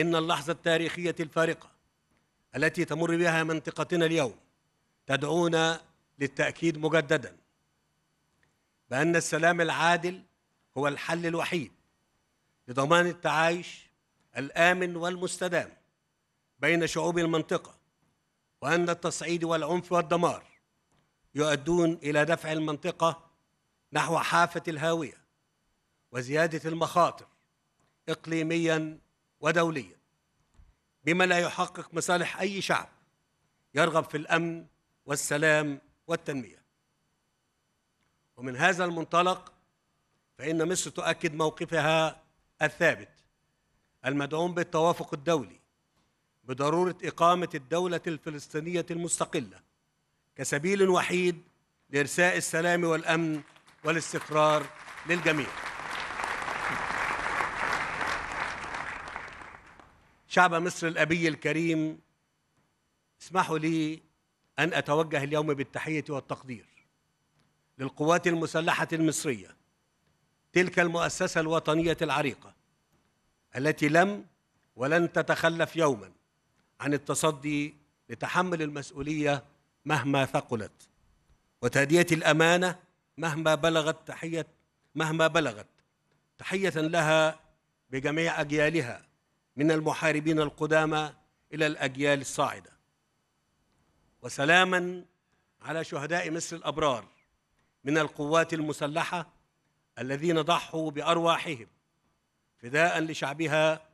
إن اللحظة التاريخية الفارقة التي تمر بها منطقتنا اليوم تدعونا للتأكيد مجددا بأن السلام العادل هو الحل الوحيد لضمان التعايش الآمن والمستدام بين شعوب المنطقة وأن التصعيد والعنف والدمار يؤدون إلى دفع المنطقة نحو حافة الهاوية وزيادة المخاطر إقليميا ودوليا بما لا يحقق مصالح أي شعب يرغب في الأمن والسلام والتنمية ومن هذا المنطلق فإن مصر تؤكد موقفها الثابت المدعوم بالتوافق الدولي بضرورة إقامة الدولة الفلسطينية المستقلة كسبيل وحيد لإرساء السلام والأمن والاستقرار للجميع شعب مصر الأبي الكريم اسمحوا لي أن أتوجه اليوم بالتحية والتقدير للقوات المسلحة المصرية تلك المؤسسة الوطنية العريقة التي لم ولن تتخلف يوما عن التصدي لتحمل المسؤولية مهما ثقلت وتأدية الأمانة مهما بلغت تحية مهما بلغت تحية لها بجميع أجيالها من المحاربين القدامى إلى الأجيال الصاعدة وسلاما على شهداء مصر الأبرار من القوات المسلحة الذين ضحوا بأرواحهم فداء لشعبها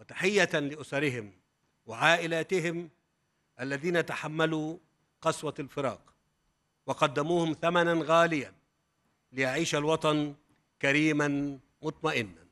وتحية لأسرهم وعائلاتهم الذين تحملوا قسوة الفراق وقدموهم ثمنا غاليا ليعيش الوطن كريما مطمئنا